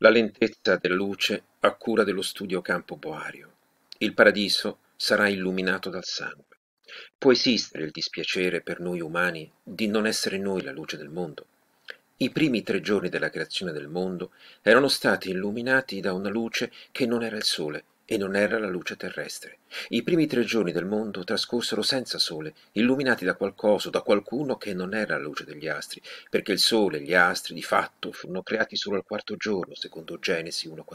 la lentezza della luce a cura dello studio Campo Boario. Il paradiso sarà illuminato dal sangue. Può esistere il dispiacere per noi umani di non essere noi la luce del mondo. I primi tre giorni della creazione del mondo erano stati illuminati da una luce che non era il sole, e non era la luce terrestre. I primi tre giorni del mondo trascorsero senza sole, illuminati da qualcosa, da qualcuno che non era la luce degli astri, perché il sole e gli astri di fatto furono creati solo al quarto giorno, secondo Genesi 1.14.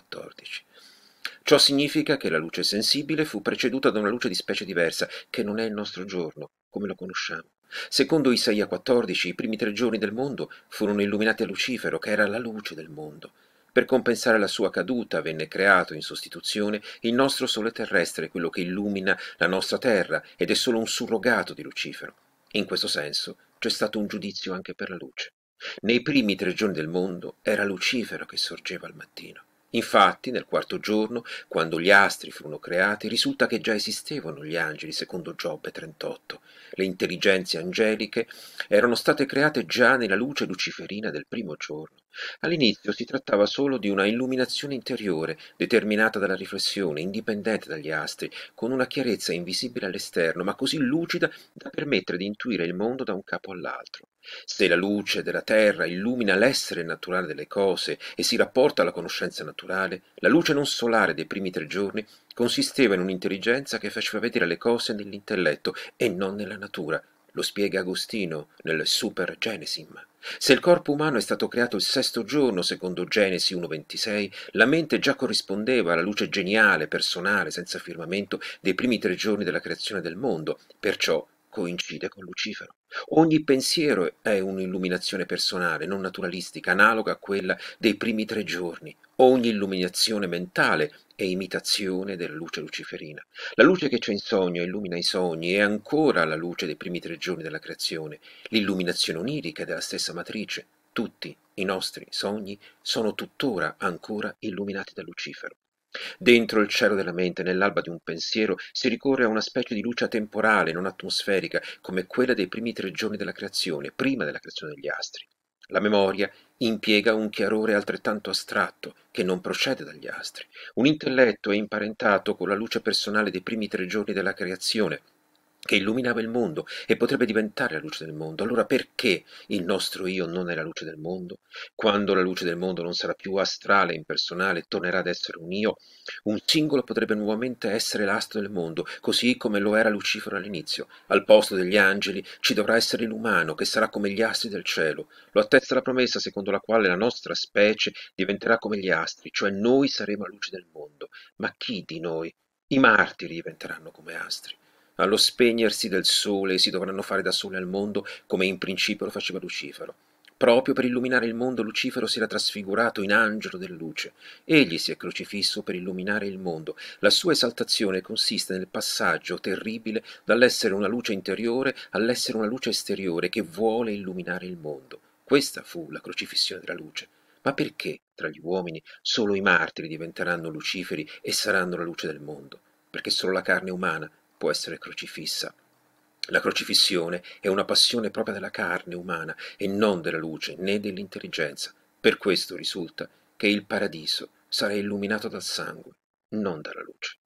Ciò significa che la luce sensibile fu preceduta da una luce di specie diversa, che non è il nostro giorno, come lo conosciamo. Secondo Isaia 14, i primi tre giorni del mondo furono illuminati a Lucifero, che era la luce del mondo. Per compensare la sua caduta venne creato in sostituzione il nostro Sole terrestre, quello che illumina la nostra Terra ed è solo un surrogato di Lucifero. In questo senso c'è stato un giudizio anche per la luce. Nei primi tre giorni del mondo era Lucifero che sorgeva al mattino. Infatti, nel quarto giorno, quando gli astri furono creati, risulta che già esistevano gli angeli, secondo Giobbe 38. Le intelligenze angeliche erano state create già nella luce luciferina del primo giorno. All'inizio si trattava solo di una illuminazione interiore, determinata dalla riflessione, indipendente dagli astri, con una chiarezza invisibile all'esterno, ma così lucida da permettere di intuire il mondo da un capo all'altro. Se la luce della terra illumina l'essere naturale delle cose e si rapporta alla conoscenza naturale, la luce non solare dei primi tre giorni consisteva in un'intelligenza che faceva vedere le cose nell'intelletto e non nella natura. Lo spiega Agostino nel Super Genesim. Se il corpo umano è stato creato il sesto giorno, secondo Genesi 1.26, la mente già corrispondeva alla luce geniale, personale, senza firmamento, dei primi tre giorni della creazione del mondo. Perciò coincide con Lucifero. Ogni pensiero è un'illuminazione personale, non naturalistica, analoga a quella dei primi tre giorni. Ogni illuminazione mentale è imitazione della luce luciferina. La luce che c'è in sogno illumina i sogni è ancora la luce dei primi tre giorni della creazione, l'illuminazione onirica della stessa matrice. Tutti i nostri sogni sono tuttora ancora illuminati da Lucifero. Dentro il cielo della mente, nell'alba di un pensiero, si ricorre a una specie di luce temporale, non atmosferica, come quella dei primi tre giorni della creazione, prima della creazione degli astri. La memoria impiega un chiarore altrettanto astratto, che non procede dagli astri. Un intelletto è imparentato con la luce personale dei primi tre giorni della creazione, che illuminava il mondo e potrebbe diventare la luce del mondo. Allora perché il nostro io non è la luce del mondo? Quando la luce del mondo non sarà più astrale, impersonale, tornerà ad essere un io, un singolo potrebbe nuovamente essere l'astro del mondo, così come lo era Lucifero all'inizio. Al posto degli angeli ci dovrà essere l'umano, che sarà come gli astri del cielo. Lo attesta la promessa secondo la quale la nostra specie diventerà come gli astri, cioè noi saremo la luce del mondo. Ma chi di noi? I martiri diventeranno come astri. Allo spegnersi del sole si dovranno fare da sole al mondo come in principio lo faceva Lucifero. Proprio per illuminare il mondo Lucifero si era trasfigurato in angelo della luce. Egli si è crocifisso per illuminare il mondo. La sua esaltazione consiste nel passaggio terribile dall'essere una luce interiore all'essere una luce esteriore che vuole illuminare il mondo. Questa fu la crocifissione della luce. Ma perché tra gli uomini solo i martiri diventeranno luciferi e saranno la luce del mondo? Perché solo la carne umana può essere crocifissa. La crocifissione è una passione propria della carne umana e non della luce né dell'intelligenza. Per questo risulta che il paradiso sarà illuminato dal sangue, non dalla luce.